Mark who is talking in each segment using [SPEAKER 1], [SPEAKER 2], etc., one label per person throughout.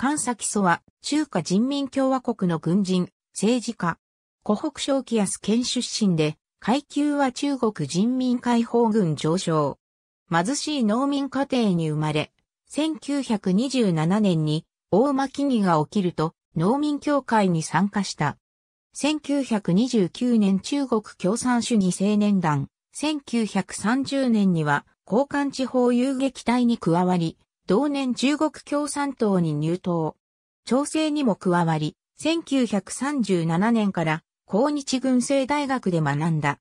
[SPEAKER 1] 関崎礎は、中華人民共和国の軍人、政治家。湖北省キアス県出身で、階級は中国人民解放軍上昇。貧しい農民家庭に生まれ、1927年に大巻木が起きると農民協会に参加した。1929年中国共産主義青年団、1930年には交換地方遊撃隊に加わり、同年中国共産党に入党。調整にも加わり、1937年から抗日軍政大学で学んだ。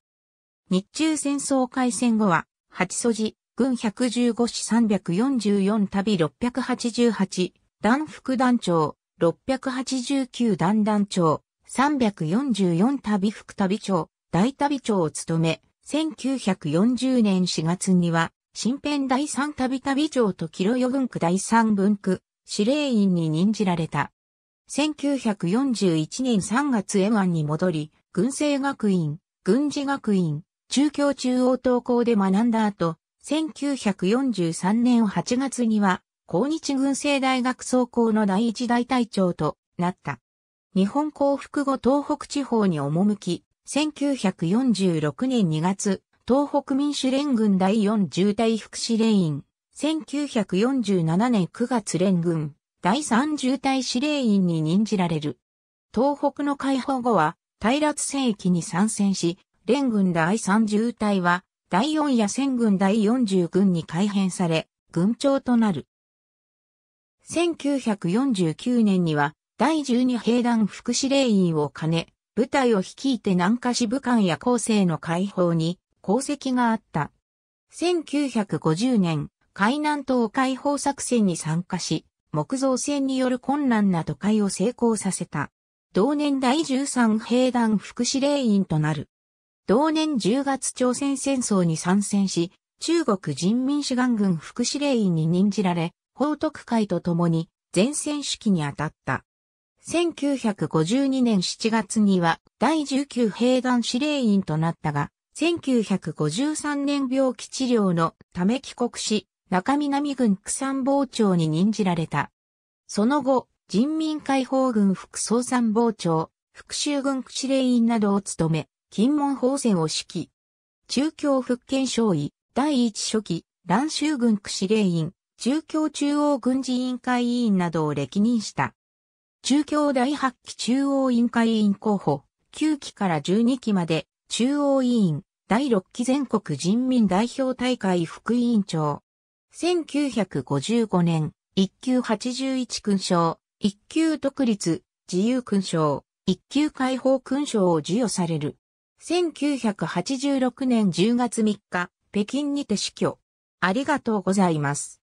[SPEAKER 1] 日中戦争開戦後は、八筋、軍115師344旅688、団副団長、689団団長、344旅副旅長、大旅長を務め、1940年4月には、新編第三たびたび長とキロヨ軍区第三分区、司令員に任じられた。1941年3月 M1 に戻り、軍政学院、軍事学院、中京中央東校で学んだ後、1943年8月には、抗日軍政大学総校の第一大隊長となった。日本降伏後東北地方に赴き、1946年2月、東北民主連軍第4重隊副司令員、1947年9月連軍、第3重隊司令員に任じられる。東北の解放後は、対立戦役に参戦し、連軍第3重隊は、第4や戦軍第40軍に改編され、軍長となる。1949年には、第12兵団副司令員を兼ね、部隊を率いて南下支部官や後世の解放に功績があった。1950年、海南島解放作戦に参加し、木造船による困難な都会を成功させた。同年第13兵団副司令員となる。同年10月朝鮮戦争に参戦し、中国人民志願軍副司令員に任じられ、報徳会と共に前線指揮に当たった。1952年7月には第19兵団司令員となったが、1953年病気治療のため帰国し、中南軍区参謀長に任じられた。その後、人民解放軍副総参謀長、副州軍区司令員などを務め、金門法制を指揮。中京福建省尉、第一書記、蘭州軍区司令員、中京中央軍事委員会委員などを歴任した。中京第8期中央委員会委員候補、9期から12期まで、中央委員、第6期全国人民代表大会副委員長。1955年、一級81勲章、一級独立、自由勲章、一級解放勲章を授与される。1986年10月3日、北京にて死去。ありがとうございます。